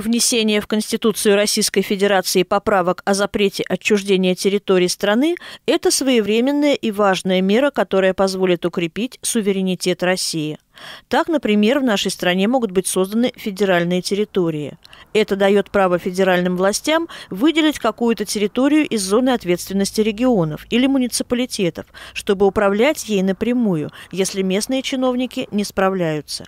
внесение в Конституцию Российской Федерации поправок о запрете отчуждения территории страны – это своевременная и важная мера, которая позволит укрепить суверенитет России – так, например, в нашей стране могут быть созданы федеральные территории. Это дает право федеральным властям выделить какую-то территорию из зоны ответственности регионов или муниципалитетов, чтобы управлять ей напрямую, если местные чиновники не справляются.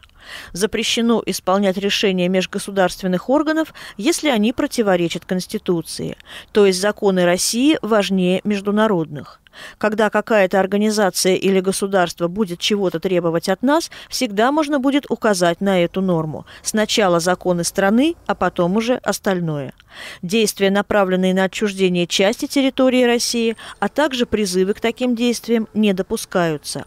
Запрещено исполнять решения межгосударственных органов, если они противоречат Конституции, то есть законы России важнее международных. Когда какая-то организация или государство будет чего-то требовать от нас, всегда можно будет указать на эту норму. Сначала законы страны, а потом уже остальное. Действия, направленные на отчуждение части территории России, а также призывы к таким действиям не допускаются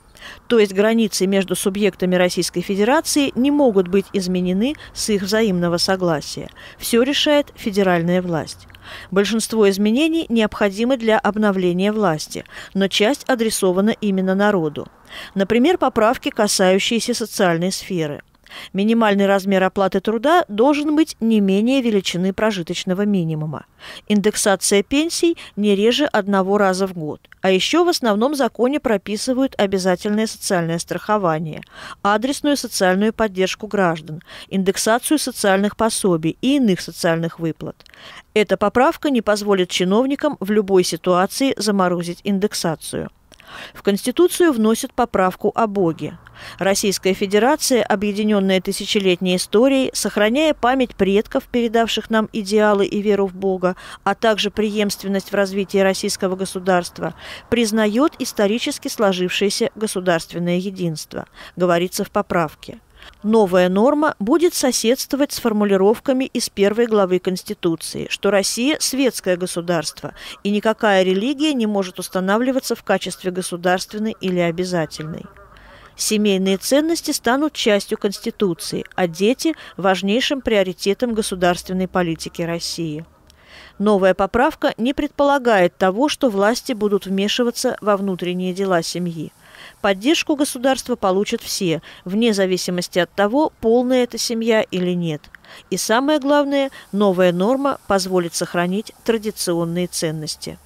то есть границы между субъектами Российской Федерации не могут быть изменены с их взаимного согласия. Все решает федеральная власть. Большинство изменений необходимы для обновления власти, но часть адресована именно народу. Например, поправки, касающиеся социальной сферы – Минимальный размер оплаты труда должен быть не менее величины прожиточного минимума. Индексация пенсий не реже одного раза в год. А еще в основном законе прописывают обязательное социальное страхование, адресную социальную поддержку граждан, индексацию социальных пособий и иных социальных выплат. Эта поправка не позволит чиновникам в любой ситуации заморозить индексацию. В Конституцию вносят поправку о Боге. Российская Федерация, объединенная тысячелетней историей, сохраняя память предков, передавших нам идеалы и веру в Бога, а также преемственность в развитии российского государства, признает исторически сложившееся государственное единство, говорится в поправке. Новая норма будет соседствовать с формулировками из первой главы Конституции, что Россия – светское государство, и никакая религия не может устанавливаться в качестве государственной или обязательной. Семейные ценности станут частью Конституции, а дети – важнейшим приоритетом государственной политики России. Новая поправка не предполагает того, что власти будут вмешиваться во внутренние дела семьи. Поддержку государства получат все, вне зависимости от того, полная эта семья или нет. И самое главное, новая норма позволит сохранить традиционные ценности.